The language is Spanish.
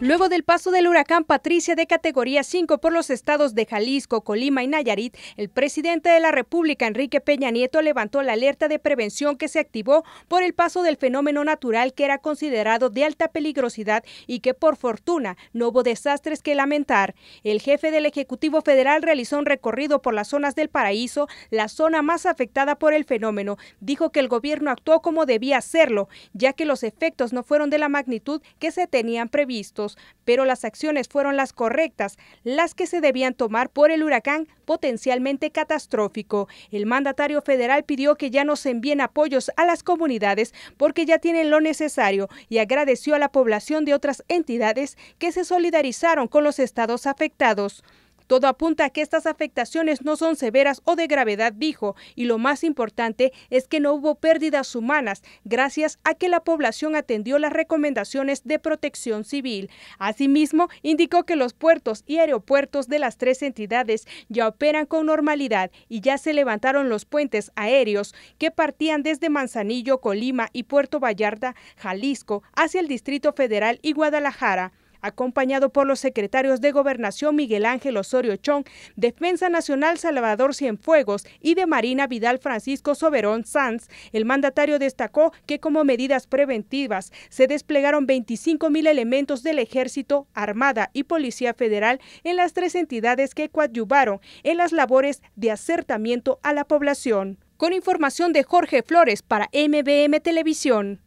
Luego del paso del huracán Patricia de categoría 5 por los estados de Jalisco, Colima y Nayarit, el presidente de la República, Enrique Peña Nieto, levantó la alerta de prevención que se activó por el paso del fenómeno natural que era considerado de alta peligrosidad y que por fortuna no hubo desastres que lamentar. El jefe del Ejecutivo Federal realizó un recorrido por las zonas del Paraíso, la zona más afectada por el fenómeno. Dijo que el gobierno actuó como debía hacerlo, ya que los efectos no fueron de la magnitud que se tenían previsto pero las acciones fueron las correctas, las que se debían tomar por el huracán potencialmente catastrófico. El mandatario federal pidió que ya no se envíen apoyos a las comunidades porque ya tienen lo necesario y agradeció a la población de otras entidades que se solidarizaron con los estados afectados. Todo apunta a que estas afectaciones no son severas o de gravedad, dijo, y lo más importante es que no hubo pérdidas humanas gracias a que la población atendió las recomendaciones de protección civil. Asimismo, indicó que los puertos y aeropuertos de las tres entidades ya operan con normalidad y ya se levantaron los puentes aéreos que partían desde Manzanillo, Colima y Puerto Vallarta, Jalisco, hacia el Distrito Federal y Guadalajara acompañado por los secretarios de Gobernación Miguel Ángel Osorio Chong, Defensa Nacional Salvador Cienfuegos y de Marina Vidal Francisco Soberón Sanz. El mandatario destacó que como medidas preventivas se desplegaron 25 mil elementos del Ejército, Armada y Policía Federal en las tres entidades que coadyuvaron en las labores de acertamiento a la población. Con información de Jorge Flores para MBM Televisión.